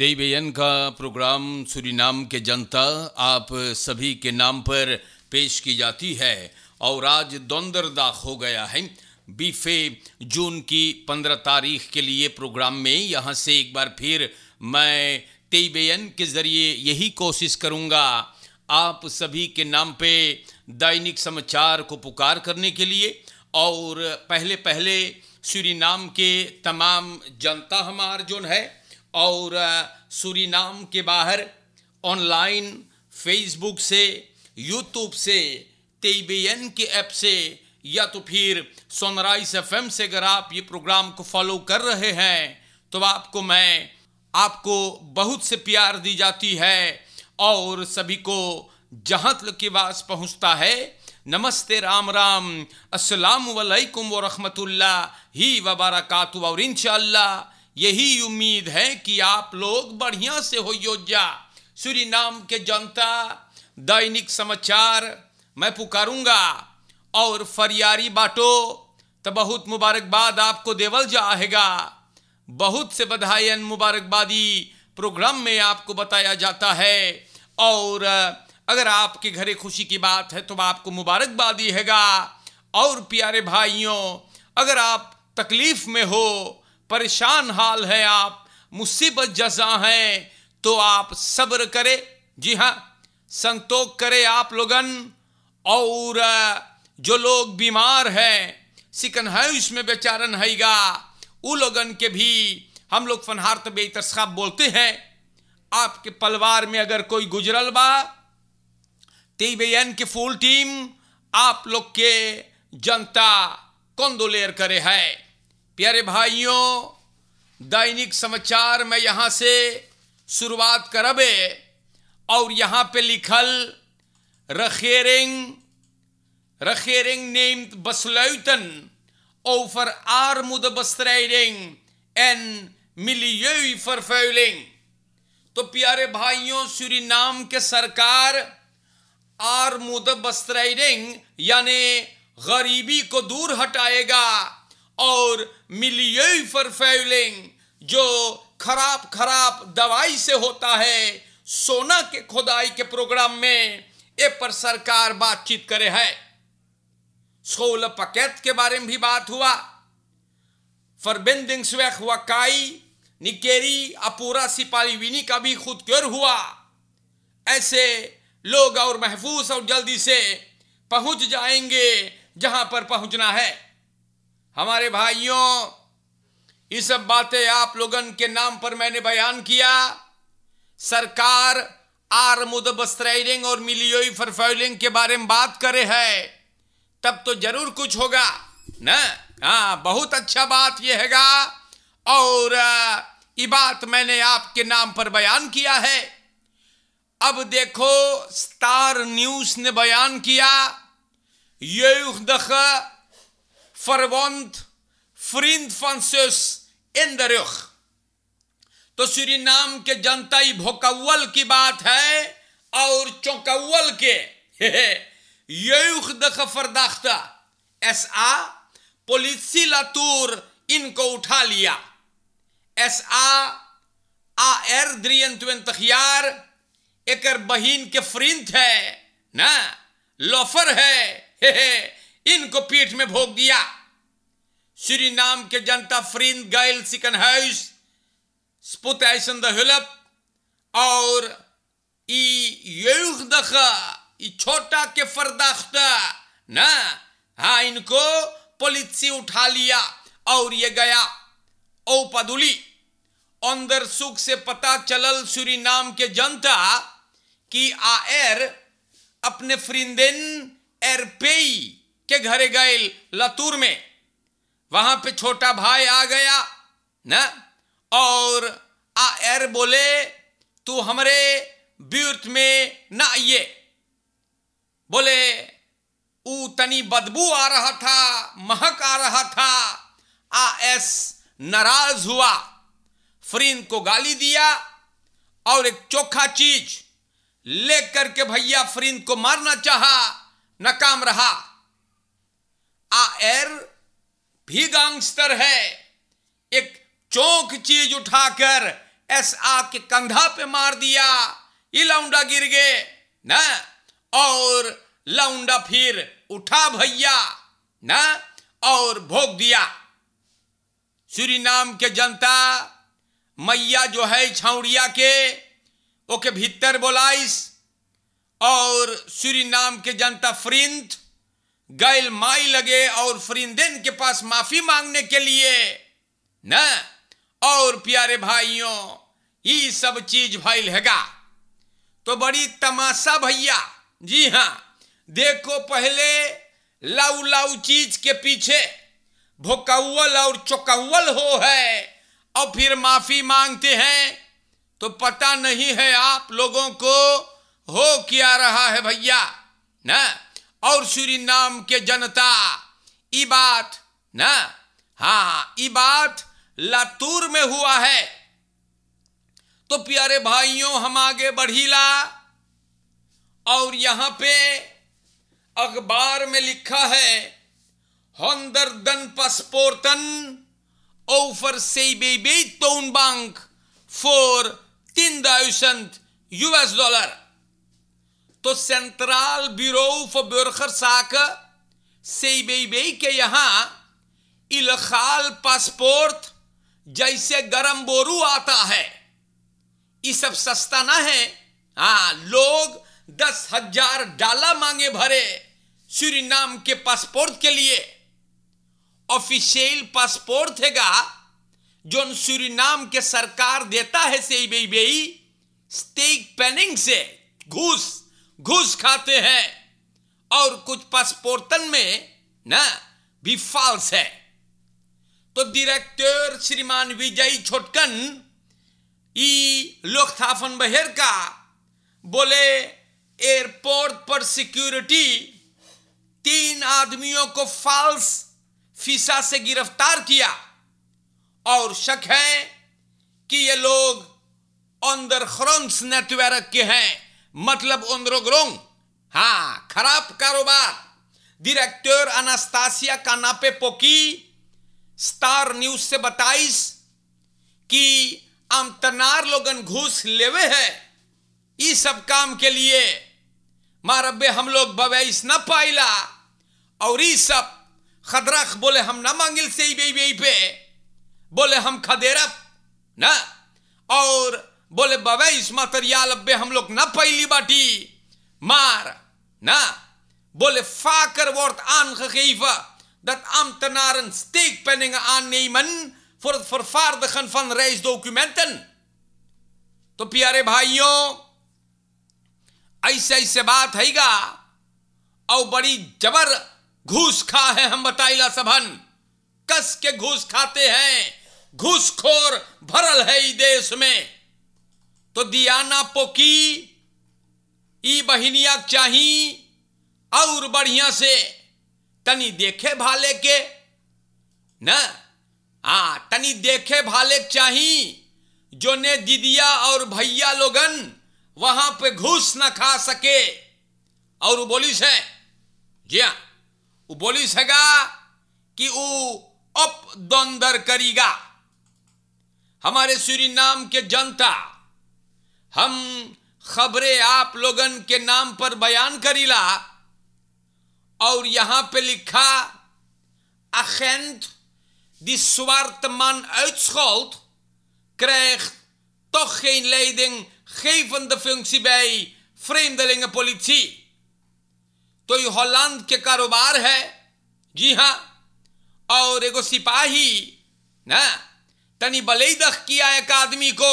देवयन का programme Suriname के जनता आप सभी के नाम पर पेश की जाती है और आज दौंदरदाग हो गया है बीफे जून की पंद्रह तारीख के लिए प्रोग्राम में यहाँ से एक बार फिर मैं तेबेयन के ज़रिए यही कोशिश करूँगा आप सभी के नाम पे दैनिक समाचार को पुकार करने के लिए और पहले पहले नाम के तमाम जनता हमार जोन है और सूरीनाम के बाहर ऑनलाइन फेसबुक से यूट्यूब से तेबीएन के ऐप से या तो फिर सनराइज एफ से अगर आप ये प्रोग्राम को फॉलो कर रहे हैं तो आपको मैं आपको बहुत से प्यार दी जाती है और सभी को जहाँ तक की आवाज़ पहुँचता है नमस्ते राम राम अस्सलाम वालेकुम व ही वबरकत और इंशाल्लाह यही उम्मीद है कि आप लोग बढ़िया से हो योजा सूर्य नाम के जनता दैनिक समाचार मैं पुकारूंगा और फरियारी बाटो तो बहुत मुबारकबाद आपको देवल जाएगा बहुत से बधाई मुबारकबादी प्रोग्राम में आपको बताया जाता है और अगर आपके घरे खुशी की बात है तो आपको मुबारकबादी हैगा और प्यारे भाइयों अगर आप तकलीफ़ में हो परेशान हाल है आप मुसीबत जजा हैं तो आप सब्र करे जी हाँ संतोख करे आप लोगन और जो लोग बीमार हैं सिकन है उसमें बेचारन है वो लोगन के भी हम लोग फनहार तब बोलते हैं आपके पलवार में अगर कोई गुजरल बा तेबेन के फुल टीम आप लोग के जनता कौन लेर करे है प्यारे भाइयों दैनिक समाचार में यहाँ से शुरुआत करबे और यहाँ पे लिखल रखेरिंग रखेरिंग मुद besluiten एन मिली फर फैलिंग तो प्यारे भाइयों श्री नाम के सरकार आर मुद आर्मुदबस्ट्राइडिंग यानी गरीबी को दूर हटाएगा और मिलियई फरफेलिंग जो खराब खराब दवाई से होता है सोना के खुदाई के प्रोग्राम में ए पर सरकार बातचीत करे है सोलह पकैत के बारे में भी बात हुआ फरबेंदिंग स्वेख वकाई निकेरी अपूरा सिपाही विनी का भी खुद क्योर हुआ ऐसे लोग और महफूज और जल्दी से पहुंच जाएंगे जहां पर पहुंचना है हमारे भाइयों ये सब बातें आप लोगन के नाम पर मैंने बयान किया सरकार आर बस्त्रैरिंग और मिलियोई फरफाइलिंग के बारे में बात करे है तब तो जरूर कुछ होगा ना हाँ बहुत अच्छा बात यह हैगा और ये बात मैंने आपके नाम पर बयान किया है अब देखो स्टार न्यूज ने बयान किया युद्ध verwond vriend van zus in de rug तो सूरीनाम के जनता ही भोकवल की बात है और चौकवल के फरदाख्ता एस आ पोलिसी लतूर इनको उठा लिया एस आ आ एर द्रियन तखियार एक बहिन के फ्रिंट है ना लोफर है हे हे इनको पीठ में भोग दिया श्री नाम के जनता फ्रिंद गायल सिकन हाउस स्पुत ऐसन दुलप और छोटा के फरदाख्ता ना हा इनको पुलिस से उठा लिया और ये गया ओ पदुली अंदर सुख से पता चलल सूरी नाम के जनता आ एर अपने फ्रिंदेन एरपेई के घरे गए लतूर में वहां पे छोटा भाई आ गया ना और आ एर बोले तू हमारे ब्यूर्थ में ना आइए बोले ऊ तनी बदबू आ रहा था महक आ रहा था आ एस नाराज हुआ फ्रीन को गाली दिया और एक चोखा चीज लेकर के भैया फ्रीन को मारना चाहा नाकाम रहा आ एर भी गांगस्टर है एक चौंक चीज उठाकर एस आ के कंधा पे मार दिया ये लाउंडा गिर गए ना और लाउंडा फिर उठा भैया ना और भोग दिया श्री नाम के जनता मैया जो है छाउड़िया के ओके भीतर बोलाइस और श्री नाम के जनता फ्रिंथ गैल माई लगे और फरिंदेन के पास माफी मांगने के लिए ना और प्यारे भाइयों ये सब चीज भाई हैगा तो बड़ी तमाशा भैया जी हाँ देखो पहले लाउ लाऊ चीज के पीछे भोकौल और चौकौल हो है और फिर माफी मांगते हैं तो पता नहीं है आप लोगों को हो क्या रहा है भैया ना और नाम के जनता ई बात ना हा हाँ, ई बात लातूर में हुआ है तो प्यारे भाइयों हम आगे बढ़ीला और यहां पे अखबार में लिखा है हंदरदन पासपोर्टन ओफर से बेबी तो बैंक फॉर तीन दायुसंत यूएस डॉलर तो सेंट्रल ब्यूरो फॉर साक सीबीबी के यहां इलखाल पासपोर्ट जैसे गरम बोरू आता है ये सब सस्ता ना है हाँ लोग दस हजार डाला मांगे भरे श्री नाम के पासपोर्ट के लिए ऑफिशियल पासपोर्ट हैगा जो श्री नाम के सरकार देता है सीबीबी स्टेक पेनिंग से घूस घुस खाते हैं और कुछ पासपोर्टन में ना भी फॉल्स है तो डायरेक्टर श्रीमान विजय छोटकन ई लोकथाफन बहेर का बोले एयरपोर्ट पर सिक्योरिटी तीन आदमियों को फॉल्स फीसा से गिरफ्तार किया और शक है कि ये लोग अंदर खरम्स नेटवर्क के हैं मतलब ओंद्रोग्रोंग हाँ खराब कारोबार डायरेक्टर अनास्तासिया कानापे पोकी स्टार न्यूज से बताइस कि आमतनार लोगन घूस लेवे है ये सब काम के लिए मारबे हम लोग बवैस न पाइला और ये सब खदरख बोले हम ना मांगिल से ही पे बोले हम खदेरप ना और बोले बाबा इस मतरियाल अब हम लोग ना पहली बाटी मार ना बोले फाकर वर्त आन गगेवा दैट आम तनार स्टेक पेनिंग आन नेमन फॉर द फरफार्दिगन फन रेस डॉक्यूमेंटन तो प्यारे भाइयों ऐसे ऐसे बात हैगा औ बड़ी जबर घूस खा है हम बताइला सभन कस के घूस खाते हैं घूसखोर भरल है इस देश में तो दियाना पोकी ई बहनिया चाही और बढ़िया से तनी देखे भाले के ना आ तनी देखे भाले चाही जो ने दीदिया और भैया लोगन वहां पे घूस न खा सके और वो बोलिस है जी हाँ वो बोलिस हैगा कि वो अप द्वंदर करेगा हमारे सूरी नाम के जनता हम खबरें आप लोगन के नाम पर बयान करीला और यहां पे लिखा agent die zwarte man uitschold, krijgt toch geen leidinggevende functie bij vreemdelingenpolitie. तो ये हॉलैंड के कारोबार है जी हाँ और एगो सिपाही ना तनी बलई दख किया एक आदमी को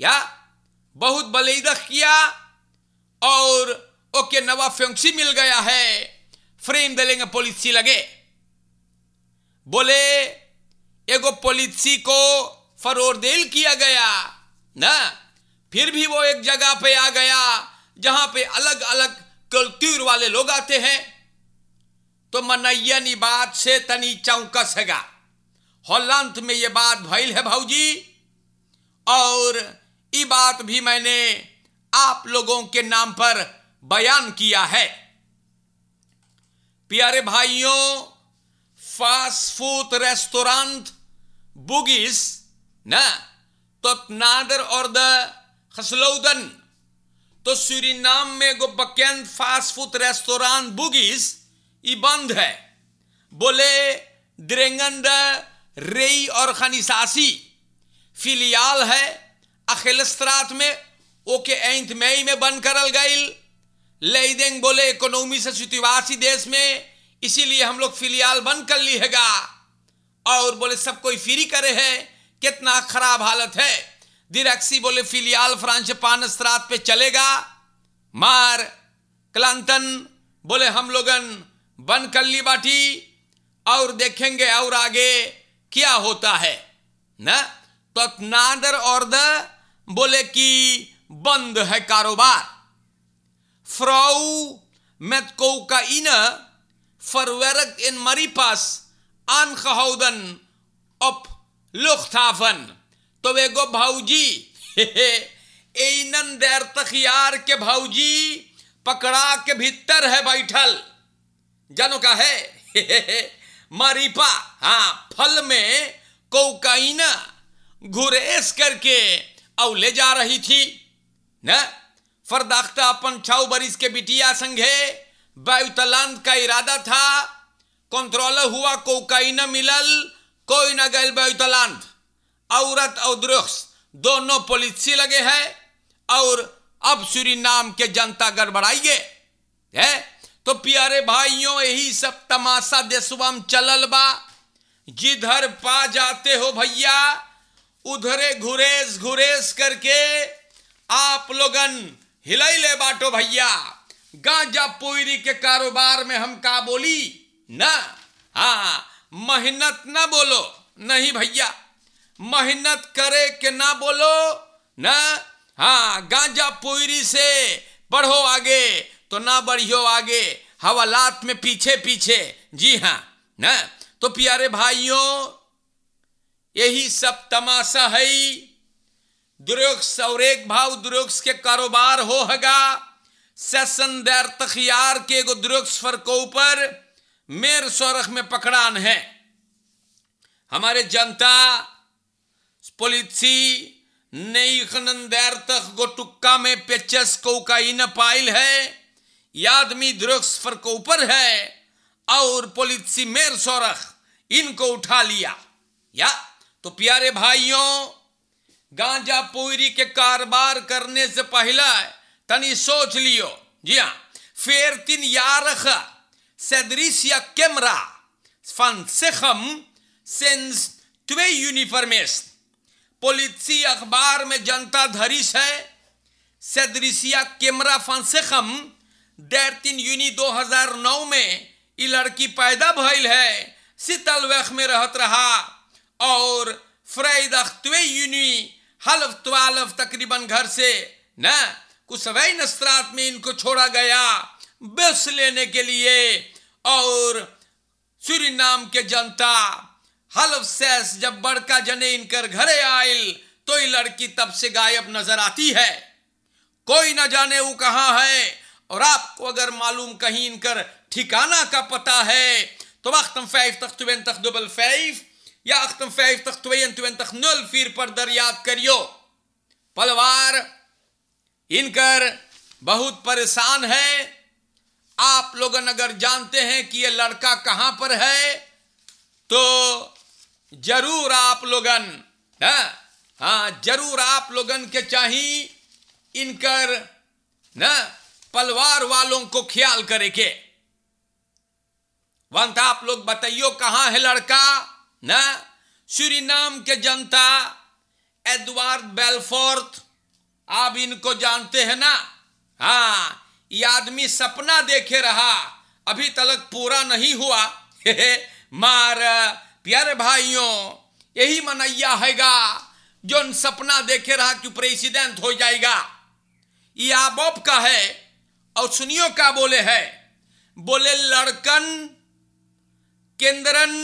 या बहुत बलिदख किया और ओके नवा फ्योंसी मिल गया है फ्रेम देंगे पॉलिसी लगे बोले एगो पॉलिसी को फरोरदेल किया गया ना फिर भी वो एक जगह पे आ गया जहां पे अलग अलग कल्तूर वाले लोग आते हैं तो मनैयन बात से तनी चौकस हैगा हॉलंत में ये बात भैल है भाजी और ये बात भी मैंने आप लोगों के नाम पर बयान किया है प्यारे भाइयों फास्ट फूड रेस्टोरेंट बुगिस ना तो नादर और द खसलोदन तो सूरीनाम में गो बकेंद फास्ट फूड रेस्टोरेंट बुगिस ये बंद है बोले द्रेंगन द रेई और खनिसासी फिलियाल है अखिलस्त्रात में ओके एंथ मई में बंद करल गई लेदेंग बोले इकोनॉमी से सुतिवासी देश में इसीलिए हम लोग फिलियाल बंद कर ली हैगा और बोले सब कोई फ्री करे है कितना खराब हालत है दिरक्सी बोले फिलियाल फ्रांस पान स्त्रात पे चलेगा मार क्लांतन बोले हम लोगन बंद कर ली बाटी और देखेंगे और आगे क्या होता है ना तो नादर और द बोले कि बंद है कारोबार फ्राउ मैथको का इन फरवेरक इन मरीपास आन खहदन ऑफ लुख्ताफन तो वे गो भाऊजी एनन देर तखियार के भाऊजी पकड़ा के भीतर है बैठल जानो का है मरीपा हाँ फल में कोकाइना घुरेस करके और ले जा रही थी न फरदाख्ता अपन छाऊ बरिस के बिटिया संगे वायुतलांत का इरादा था कंट्रोल हुआ को कहीं न मिलल कोई न गल वायुतलांत औरत और द्रोक्ष दोनों पोलिसी लगे है और अब सूरी नाम के जनता गड़बड़ाई गे है तो प्यारे भाइयों यही सब तमाशा देशवाम चलल बा जिधर पा जाते हो भैया उधरे घुरेस घुरेस करके आप लोगन हिलाई ले बाटो भैया गांजा पोईरी के कारोबार में हम का बोली ना हा मेहनत ना बोलो नहीं भैया मेहनत करे के ना बोलो ना हा गांजा पोईरी से बढ़ो आगे तो ना बढ़ियो आगे हवालात में पीछे पीछे जी हाँ ना तो प्यारे भाइयों यही सब तमाशा है दुर्योक्ष और एक भाव दुर्योक्ष के कारोबार हो हगा सेसन दर तखियार के गो दुर्योक्ष फर को ऊपर मेर स्वरख में पकड़ान है हमारे जनता पोलिसी नई खनन देर तक गो टुक्का में पेचस को का इन पाइल है यादमी दुर्योक्ष फर को ऊपर है और पोलिसी मेर स्वरख इनको उठा लिया या तो प्यारे भाइयों गांजा पोरी के कारोबार करने से पहले तनी सोच लियो जी हाँ फेर तीन यारख सदृश कैमरा फन सेखम सेंस ट्वे यूनिफॉर्मेश पोलिसी अखबार में जनता धरिश है सदृशिया कैमरा फंसेखम डेर तीन हजार 2009 में ये लड़की पैदा भैल है शीतल वेख में रहत रहा और vrijdag 2 यूनी हल्व त्वालव तकरीबन घर से न वही नस्त्रात में इनको छोड़ा गया बस लेने के लिए और नाम के जनता हल्व सैस जब बड़का जने इनकर घरे आयल तो ये लड़की तब से गायब नजर आती है कोई ना जाने वो कहाँ है और आपको अगर मालूम कहीं इनकर ठिकाना का पता है तो वक्त फाइव तख्तबेन तख्तबल फाइव या 58 2204 पर दरियात करियो पलवार इनकर बहुत परेशान है आप लोग अगर जानते हैं कि ये लड़का कहां पर है तो जरूर आप लोगन है हाँ जरूर आप लोगन के चाहिए इनकर न पलवार वालों को ख्याल करे के वंता आप लोग बताइयो कहाँ है लड़का ना सूरीनाम के जनता एडवर्ड बेलफोर्थ आप इनको जानते हैं ना हाँ ये आदमी सपना देखे रहा अभी तलक पूरा नहीं हुआ हे हे मार प्यारे भाइयों यही मनैया हैगा जो सपना देखे रहा कि प्रेसिडेंट हो जाएगा ये आबोप का है और सुनियो का बोले है बोले लड़कन केंद्रन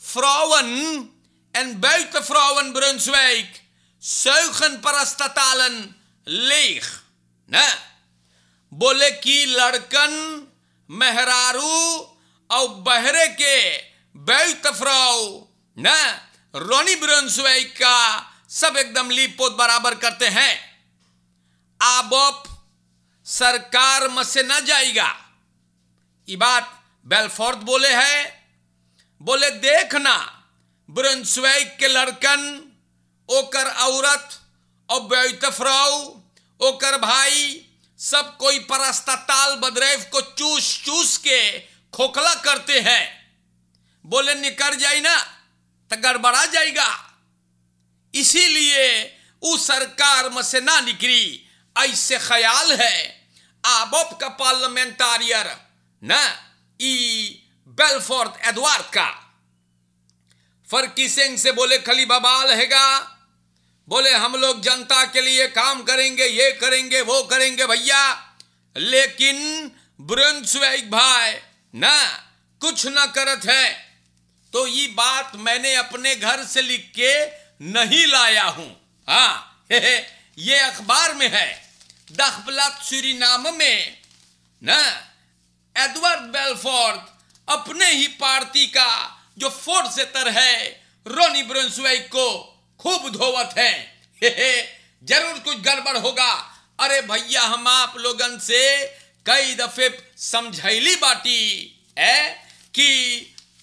vrouwen en buitenvrouwen Brunswijk zuigen parastatalen leeg. Ne? बोले कि लड़कन मेहरारू और बहरे के बैतफ्राओ न रोनी ब्रंसवेई का सब एकदम लीपोत बराबर करते हैं अब आप सरकार में से न जाएगा ये बात बेलफोर्थ बोले है बोले देखना ब्रंसवैग के लड़कन ओकर औरत और ओकर भाई सब कोई परस्ताताल बदरेव को चूस चूस के खोखला करते हैं बोले निकल जाए ना तो गड़बड़ा जाएगा इसीलिए उस सरकार में से ना निकली ऐसे ख्याल है आबोप का पार्लियामेंटारियर ना ई बेलफोर्थ एडवार्ड का फरकी सिंह से बोले खली बबाल हैगा बोले हम लोग जनता के लिए काम करेंगे ये करेंगे वो करेंगे भैया लेकिन ब्रंसवेग भाई ना कुछ ना करत है तो ये बात मैंने अपने घर से लिख के नहीं लाया हूं हाँ ये अखबार में है दखबलत सूरीनाम में ना एडवर्ड बेलफोर्थ अपने ही पार्टी का जो फोर्थ सेटर है रोनी ब्रंसवेक को खूब धोवत है हे हे, जरूर कुछ गड़बड़ होगा अरे भैया हम आप लोगन से कई दफे समझैली बाटी है कि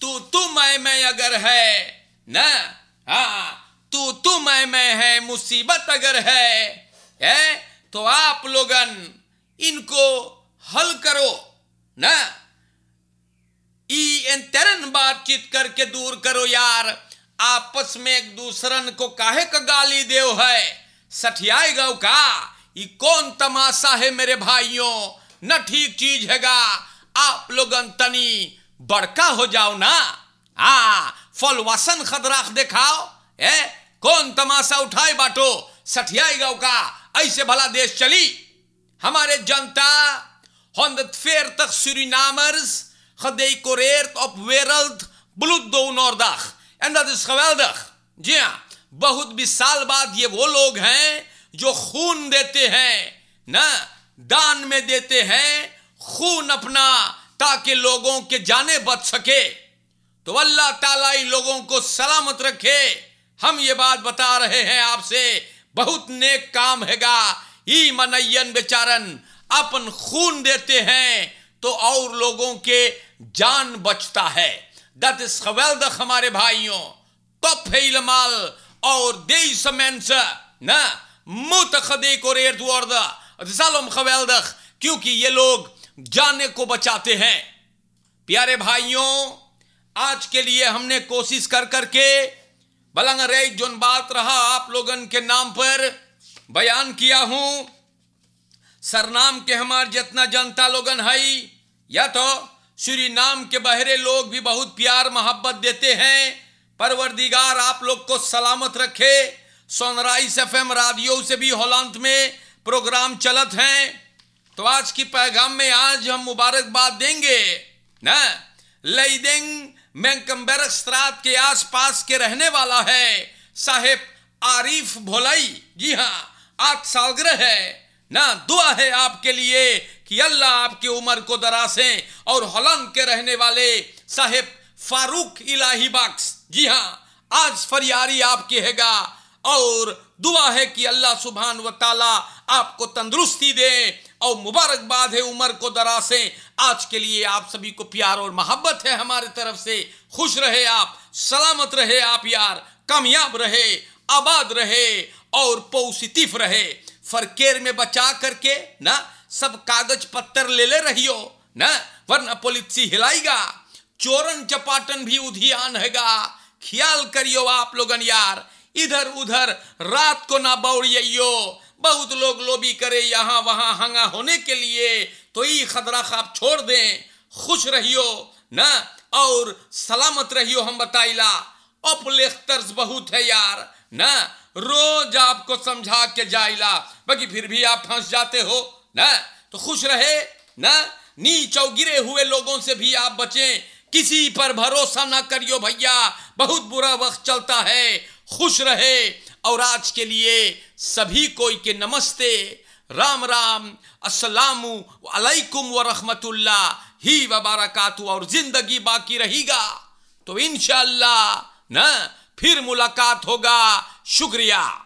तू तू मैं मैं अगर है ना हा तू तू मैं मैं है मुसीबत अगर है है तो आप लोगन इनको हल करो ना ई तेरन बातचीत करके दूर करो यार आपस में एक दूसरन को काहे का गाली देव है सठियाई गौ का ये कौन तमाशा है मेरे भाइयों न ठीक चीज हैगा आप लोग अंतनी बड़का हो जाओ ना आ फल वसन खदराख दिखाओ ए कौन तमाशा उठाए बाटो सठियाई गौ का ऐसे भला देश चली हमारे जनता हंद फेर तक Suri नामर्स gedecoreerd op wereldbloeddonordag. En dat is geweldig. Ja, बहुत विशाल बात ये वो लोग हैं जो खून देते हैं ना दान में देते हैं खून अपना ताकि लोगों के जाने बच सके तो अल्लाह ताला ही लोगों को सलामत रखे हम ये बात बता रहे हैं आपसे बहुत नेक काम हैगा ई मनयन बेचारन अपन खून देते हैं तो और लोगों के जान बचता है दैट इज हमारे भाइयों तो फेल माल और देश को रेर सलम खवेलदख क्योंकि ये लोग जाने को बचाते हैं प्यारे भाइयों आज के लिए हमने कोशिश कर करके बलंग रेख जोन बात रहा आप लोगन के नाम पर बयान किया हूं सरनाम के हमार जितना जनता लोगन है या तो श्री नाम के बहरे लोग भी बहुत प्यार मोहब्बत देते हैं परवरदिगार आप लोग को सलामत रखे सनराइज एफ एम रेडियो से भी होलांत में प्रोग्राम चलत हैं तो आज की पैगाम में आज हम मुबारकबाद देंगे ना लेडिंग मैंकम्बेरक स्त्रात के आसपास के रहने वाला है साहेब आरिफ भोलाई जी हाँ आज सालग्रह है ना दुआ है आपके लिए कि अल्लाह आपकी उम्र को दरासें और हॉलैंड के रहने वाले साहेब फारूक इलाही बख्श जी हाँ आज फरियारी आपकी हैगा और दुआ है कि अल्लाह सुबहान व ताला आपको तंदुरुस्ती दे और मुबारकबाद है उमर को दरासे आज के लिए आप सभी को प्यार और मोहब्बत है हमारे तरफ से खुश रहे आप सलामत रहे आप यार कामयाब रहे आबाद रहे और पौसितिफ रहे फरकेर में बचा करके ना सब कागज पत्थर ले ले रहियो न वरना पुलिस हिलाएगा चोरन चपाटन भी उधियान हैगा ख्याल करियो आप लोगन यार इधर उधर रात को ना बौड़ियो बहुत लोग लोबी करे यहाँ वहां हंगा होने के लिए तो ये खतरा खाप छोड़ दें खुश रहियो ना और सलामत रहियो हम बताइला अपलेख तर्ज बहुत है यार ना रोज आपको समझा के जाइला बाकी फिर भी आप फंस जाते हो ना तो खुश रहे ना नीच और गिरे हुए लोगों से भी आप बचें किसी पर भरोसा ना करियो भैया बहुत बुरा वक्त चलता है खुश रहे और आज के लिए सभी कोई के नमस्ते राम राम असलाम वालेकुम व रहमतुल्ला ही वबारकातु और ज़िंदगी बाकी रहेगा तो इनशाला ना फिर मुलाकात होगा शुक्रिया